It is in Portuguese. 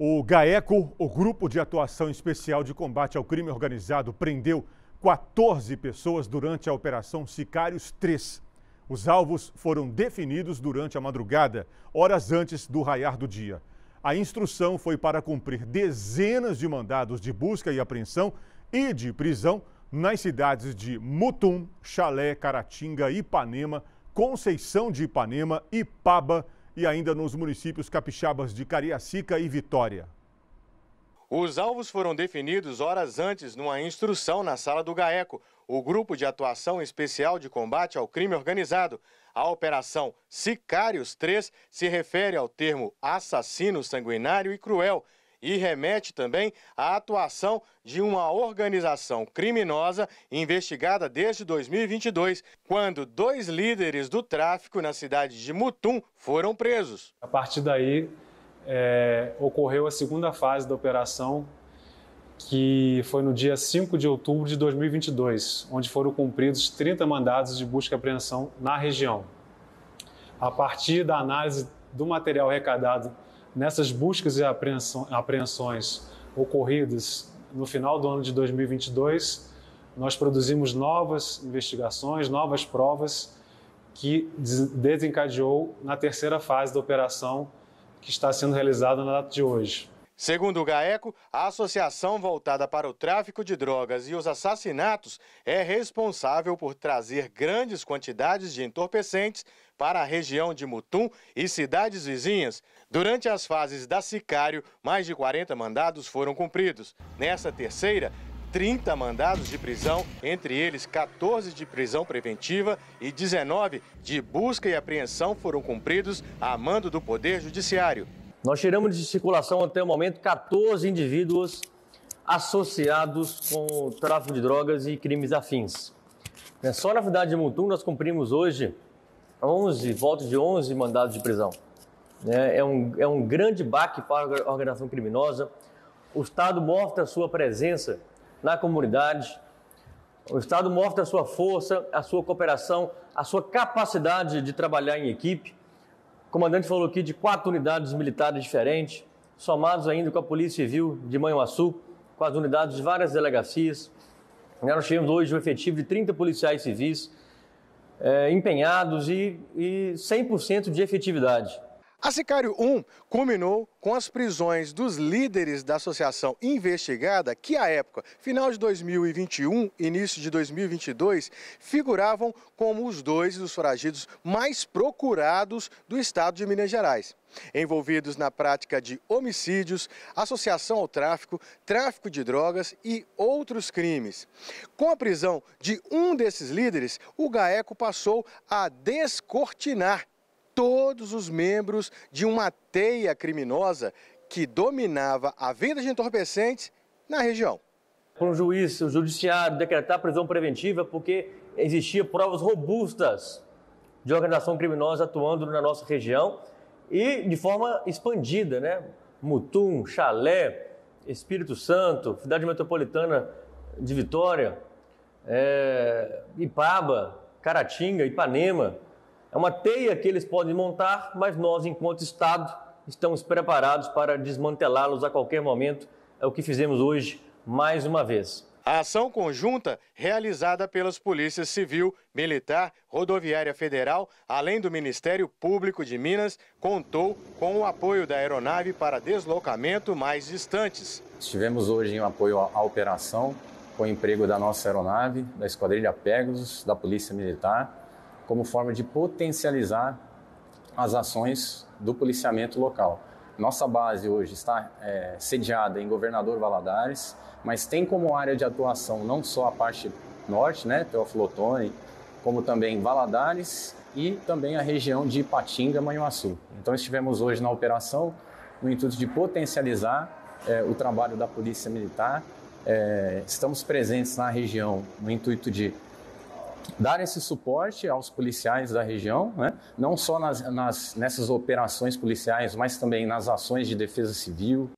O GAECO, o Grupo de Atuação Especial de Combate ao Crime Organizado, prendeu 14 pessoas durante a Operação Sicários 3. Os alvos foram definidos durante a madrugada, horas antes do raiar do dia. A instrução foi para cumprir dezenas de mandados de busca e apreensão e de prisão nas cidades de Mutum, Chalé, Caratinga, Ipanema, Conceição de Ipanema, e Paba e ainda nos municípios capixabas de Cariacica e Vitória. Os alvos foram definidos horas antes numa instrução na sala do GAECO, o Grupo de Atuação Especial de Combate ao Crime Organizado. A operação Sicários 3 se refere ao termo assassino sanguinário e cruel e remete também à atuação de uma organização criminosa investigada desde 2022, quando dois líderes do tráfico na cidade de Mutum foram presos. A partir daí, é, ocorreu a segunda fase da operação, que foi no dia 5 de outubro de 2022, onde foram cumpridos 30 mandados de busca e apreensão na região. A partir da análise do material arrecadado Nessas buscas e apreensões ocorridas no final do ano de 2022, nós produzimos novas investigações, novas provas que desencadeou na terceira fase da operação que está sendo realizada na data de hoje. Segundo o GAECO, a associação voltada para o tráfico de drogas e os assassinatos é responsável por trazer grandes quantidades de entorpecentes para a região de Mutum e cidades vizinhas. Durante as fases da Sicário, mais de 40 mandados foram cumpridos. Nessa terceira, 30 mandados de prisão, entre eles 14 de prisão preventiva e 19 de busca e apreensão foram cumpridos a mando do Poder Judiciário. Nós tiramos de circulação até o momento 14 indivíduos associados com tráfico de drogas e crimes afins. É, só na cidade de Mutum nós cumprimos hoje 11, volta de 11 mandados de prisão. Né, é um, é um grande baque para a organização criminosa. O Estado mostra a sua presença na comunidade, o Estado mostra a sua força, a sua cooperação, a sua capacidade de trabalhar em equipe. O comandante falou aqui de quatro unidades militares diferentes, somados ainda com a Polícia Civil de Manhuaçu, com as unidades de várias delegacias. Nós tivemos hoje um efetivo de 30 policiais civis é, empenhados e, e 100% de efetividade. A Sicário 1 culminou com as prisões dos líderes da associação investigada, que à época, final de 2021, início de 2022, figuravam como os dois dos foragidos mais procurados do estado de Minas Gerais. Envolvidos na prática de homicídios, associação ao tráfico, tráfico de drogas e outros crimes. Com a prisão de um desses líderes, o GAECO passou a descortinar todos os membros de uma teia criminosa que dominava a venda de entorpecentes na região. Para um juiz, o judiciário decretar prisão preventiva porque existia provas robustas de organização criminosa atuando na nossa região e de forma expandida, né? Mutum, Chalé, Espírito Santo, Cidade Metropolitana de Vitória, é, Ipaba, Caratinga, Ipanema. É uma teia que eles podem montar, mas nós, enquanto Estado, estamos preparados para desmantelá-los a qualquer momento. É o que fizemos hoje, mais uma vez. A ação conjunta, realizada pelas polícias civil, militar, rodoviária federal, além do Ministério Público de Minas, contou com o apoio da aeronave para deslocamento mais distantes. Estivemos hoje em apoio à operação, com o emprego da nossa aeronave, da Esquadrilha Pegasus, da Polícia Militar como forma de potencializar as ações do policiamento local. Nossa base hoje está é, sediada em Governador Valadares, mas tem como área de atuação não só a parte norte, né, Teoflotone, como também Valadares e também a região de Ipatinga, Manhuaçu. Então estivemos hoje na operação no intuito de potencializar é, o trabalho da Polícia Militar. É, estamos presentes na região no intuito de dar esse suporte aos policiais da região, né? não só nas, nas, nessas operações policiais, mas também nas ações de defesa civil,